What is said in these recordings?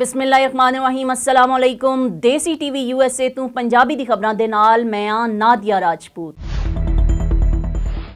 बिस्मिल असलम देसी TV USA तू पंजाबी की खबर के नाल मैं हाँ नादिया राजपूत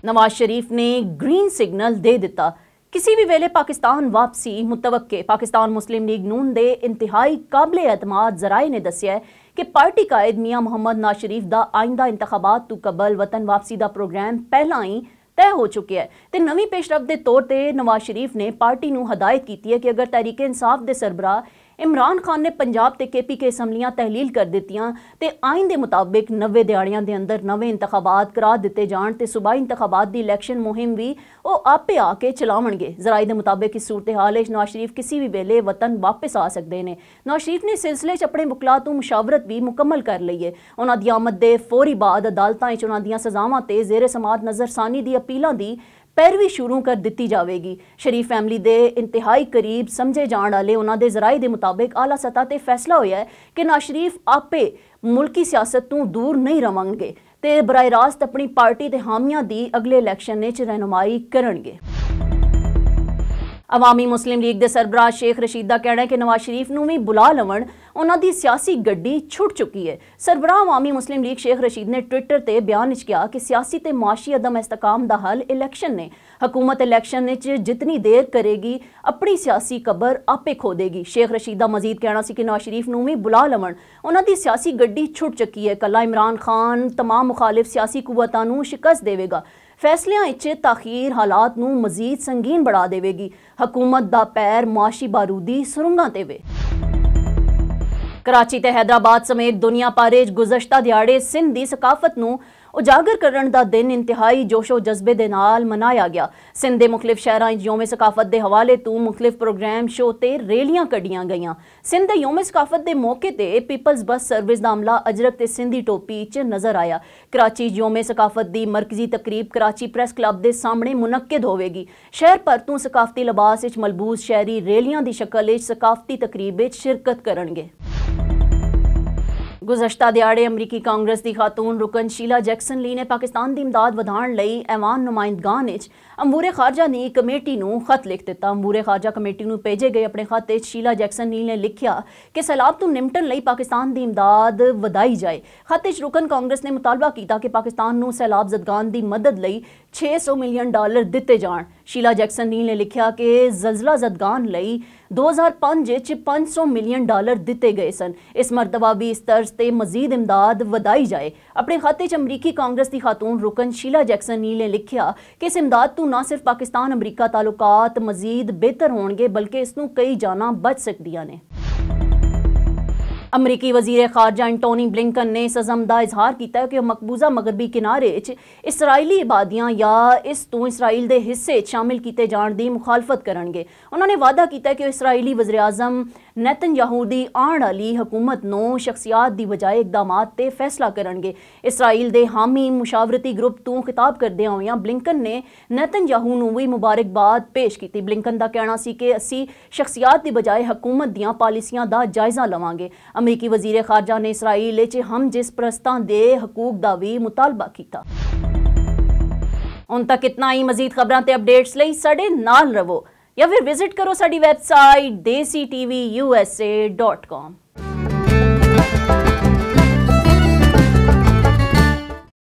नवाज शरीफ ने ग्रीन सिग्नल दे दिता किसी भी वेले पाकिस्तान वापसी मुतवके पाकिस्तान मुस्लिम लीग नून के इंतहाई काबिल एतमाद जराए ने दसिया है कि पार्टी कायद मियाँ मुहम्मद नवाज शरीफ का आइंदा इंतबात तू कबल वतन वापसी का प्रोग्राम पहला ही तय हो चुके हैं तो नवी पेशरफ के तौर पर नवाज शरीफ ने पार्टी को हदायत की है कि अगर तहरीके इंसाफ के सरबराह ਇਮਰਾਨ ਖਾਨ ਨੇ ਪੰਜਾਬ ਤੇ ਕੇਪੀਕੇ ਅਸੈਂਬਲੀਆਂ ਤਹਿਲੀਲ ਕਰ ਦਿੱਤੀਆਂ ਤੇ ਆਇਨ ਦੇ ਮੁਤਾਬਕ 90 ਦਿਹਾੜੀਆਂ ਦੇ ਅੰਦਰ ਨਵੇਂ ਇੰਤਖਾਬਾਤ ਕਰਾ ਦਿੱਤੇ ਜਾਣ ਤੇ ਸੂਬਾਈ ਇੰਤਖਾਬਾਤ ਦੀ ਇਲੈਕਸ਼ਨ ਮੁਹਿੰਮ ਵੀ ਉਹ ਆਪੇ ਆ ਕੇ ਚਲਾਉਣਗੇ ਜ਼ਰਾਇ ਦੇ ਮੁਤਾਬਕ ਇਸ ਸੂਰਤ-ਏ-ਹਾਲ ਵਿੱਚ ਨਵਾਜ਼ ਸ਼ਰੀਫ ਕਿਸੇ ਵੀ ਵੇਲੇ ਵਤਨ ਵਾਪਸ ਆ ਸਕਦੇ ਨੇ ਨਵਾਜ਼ ਸ਼ਰੀਫ ਨੇ ਸਿਲਸਿਲੇ 'ਚ ਆਪਣੇ ਵਕਲਾ ਤੋਂ ਮੁਸ਼ਾਵਰਤ ਵੀ ਮੁਕੰਮਲ ਕਰ ਲਈਏ ਉਹਨਾਂ ਦੀ ਆਮਦ ਦੇ ਫੌਰੀ ਬਾਅਦ ਅਦਾਲਤਾਂ 'ਚ ਉਹਨਾਂ ਦੀਆਂ ਸਜ਼ਾਵਾਂ ਤੇ ਜ਼ੇਰੇ ਸਮਾਤ ਨਜ਼ਰਸਾਨੀ ਦੀ ਅਪੀਲਾਂ ਦੀ ਪੈਰਵੀ ਸ਼ੁਰੂ ਕਰ ਦਿੱਤੀ ਜਾਵੇਗੀ ਸ਼ਰੀਫ ਫੈਮਲੀ ਦੇ ਇੰਤਹਾਈ ਕਰੀਬ ਸਮਝੇ ਜਾਣ ਵਾਲੇ ਉਹਨਾਂ ਦੇ ਜ਼ਰਾਈ ਦੇ ਮੁਤਾਬਕ ਆਲਾ ਸਤਾ ਤੇ ਫੈਸਲਾ ਹੋਇਆ ਹੈ ਕਿ ਨਾ ਸ਼ਰੀਫ ਆਪੇ ਮੁਲਕੀ ਸਿਆਸਤ ਤੋਂ ਦੂਰ ਨਹੀਂ ਰਵਾਂਗੇ ਤੇ ਬਰਾਇਰਾਸਤ ਆਪਣੀ ਪਾਰਟੀ ਦੇ ਹਾਮੀਆਂ ਦੀ ਅਗਲੇ ਇਲੈਕਸ਼ਨ ਵਿੱਚ ਰਹਿਨਮਾਈ ਕਰਨਗੇ अवामी मुस्लिम लीग के सरबराह शेख रशीद का कहना है कि नवाज शरीफ न भी बुला लवन उन्हों की सियासी ग्डी छुट चुकी है सरबराह अवामी मुस्लिम लीग शेख रशीद ने ट्विटर से बयान किया कि सियासी तो माशी अदम इस्तकाम का हल इलैक्शन ने हकूमत इलैक्शन जितनी देर करेगी अपनी सियासी कबर आपे खो देगी शेख रशीद का मजीद कहना कि नवाज शरीफ न भी बुला लवन उन्हों की सियासी ग्डी छुट चुकी है कला इमरान खान तमाम मुखालिफ सियासी कुवतों शिकस्त देगा ਫੈਸਲਿਆਂ ਵਿੱਚ ਤਾਖੀਰ ਹਾਲਾਤ ਨੂੰ ਮਜ਼ੀਦ ਸੰਗੀਨ ਬਣਾ ਦੇਵੇਗੀ ਹਕੂਮਤ ਦਾ ਪੈਰ ਮਾਸ਼ੀ ਬਾਰੂਦੀ ਸੁਰੰਗਾਂ ਤੇ ਵੇ ਕਰਾਚੀ ਤੇ ਹైదరాబాద్ ਸਮੇਤ ਦੁਨੀਆ ਪਾਰੇਜ ਗੁਜ਼ਸ਼ਤਾ ਦਿਹਾੜੇ ਸਿੰਧ ਦੀ ਸਕਾਫਤ ਨੂੰ উজাগার کرن دا দিন অন্তহাই जोश ও জজবে দে नाल मनाया গয়া সিন্ধু দে মুখলিফ শহর আইন ইয়োম-এ-সাকাফাত দে حوالے তু মুখলিফ প্রোগ্রাম শো তে রেলিয়ান কড়িয়া গয়া সিন্ধু ইয়োম-এ-সাকাফাত দে মৌকে তে পিপলস বাস সার্ভিস দামলা আজরক তে সিন্ধি টপি চ নজর আয়া করাচি ইয়োম-এ-সাকাফাত দি মার্কাজি তাকরীব করাচি প্রেস ক্লাব দে সামনে মুনকিদ হোবেগি শহর পর তু সাকাফতি লবাশ চ মালবूज শহরী রেলিয়ান দি শকল এ সাকাফতি তাকরীবে shirkat karan ge गुजशत दिहाड़े अमरीकी कांग्रेस की खातून रुकन शीला जैक्सन ली ने पाकिस्तान की इमदाद वधाने ऐवान नुमाइंदगान अंबूरे खारजा ने कमेटी को खत लिख दिता अंबूरे खारजा कमेटी को भेजे गए अपने खाते शीला जैक्सन ली ने लिखा कि सैलाब तू निपटन पाकिस्तान की इमदाद वधाई जाए खत रुकन कांग्रेस ने मुतालबा किया कि पाकिस्तान सैलाब जदगान की मदद लिय 600 ਮਿਲੀਅਨ ਡਾਲਰ ਦਿੱਤੇ ਜਾਣ ਸ਼ੀਲਾ ਜੈਕਸਨ ਨੀਲ ਨੇ ਲਿਖਿਆ ਕਿ ਜ਼ਲਜ਼ਲਾ ਜ਼ਦਗਾਨ ਲਈ 2005 ਵਿੱਚ 500 ਮਿਲੀਅਨ ਡਾਲਰ ਦਿੱਤੇ ਗਏ ਸਨ ਇਸ ਮਰਤਬਾ ਵੀ ਇਸ ਤਰਜ਼ ਤੇ ਮਜ਼ੀਦ ਇਮਦਾਦ ਵਧਾਈ ਜਾਏ ਆਪਣੇ ਖਾਤੇ 'ਚ ਅਮਰੀਕੀ ਕਾਂਗਰਸ ਦੀ ਖਾਤੂਨ ਰੁਕਨ ਸ਼ੀਲਾ ਜੈਕਸਨ ਨੀਲ ਨੇ ਲਿਖਿਆ ਕਿ ਇਸ ਇਮਦਾਦ ਤੋਂ ਨਾ ਸਿਰਫ ਪਾਕਿਸਤਾਨ ਅਮਰੀਕਾ ਤਾਲੁਕਾਤ ਮਜ਼ੀਦ ਬਿਹਤਰ ਹੋਣਗੇ ਬਲਕਿ ਇਸ ਨੂੰ ਕਈ ਜਾਨਾਂ ਬਚ ਸਕਦੀਆਂ ਨੇ अमरीकी वजीर खारजा एंटोनी ब्लिकन ने इस अज़म का इजहार किया कि मकबूजा मगरबी किनारे इसराइली आबादियां या इस तू इसराइल के हिस्से शामिल किए जाने की मुखालफत करे उन्होंने वादा किया कि इसराइली वजर अजम ਨਤਨਯਾਹੂ ਦੀ ਆਉਣ ਵਾਲੀ ਹਕੂਮਤ ਨੂੰ ਸ਼ਖਸੀਅਤ ਦੀ بجائے ਇਕਦਾਮਾਂ ਤੇ ਫੈਸਲਾ ਕਰਨਗੇ ਇਸਰਾਈਲ ਦੇ ਹਾਮੀ ਮੁਸ਼ਾਵਰਤੀ ਗਰੁੱਪ ਤੋਂ ਖਿਤਾਬ ਕਰਦਿਆਂ ਹੋਇਆਂ ਬਲਿੰਕਨ ਨੇ ਨਤਨਯਾਹੂ ਨੂੰ ਵੀ ਮੁਬਾਰਕਬਾਦ ਪੇਸ਼ ਕੀਤੀ ਬਲਿੰਕਨ ਦਾ ਕਹਿਣਾ ਸੀ ਕਿ ਅਸੀਂ ਸ਼ਖਸੀਅਤ ਦੀ بجائے ਹਕੂਮਤ ਦੀਆਂ ਪਾਲਿਸੀਆਂ ਦਾ ਜਾਇਜ਼ਾ ਲਵਾਂਗੇ ਅਮਰੀਕੀ ਵਜ਼ੀਰ ਖਾਰਜਾ ਨੇ ਇਸਰਾਈਲ ਵਿੱਚ ਹਮ ਜਿਸ ਪ੍ਰਸਤਾਂ ਦੇ ਹਕੂਕ ਦਾ ਵੀ ਮੁਤਾਲਬਾ ਕੀਤਾ ਹੁਣ ਤੱਕ ਇਤਨਾ ਹੀ ਮਜ਼ੀਦ ਖਬਰਾਂ ਤੇ ਅਪਡੇਟਸ ਲਈ ਸਾਡੇ ਨਾਲ ਰਹੋ या फिर विजिट करो साइट देसी टीवी यूएसए डॉट कॉम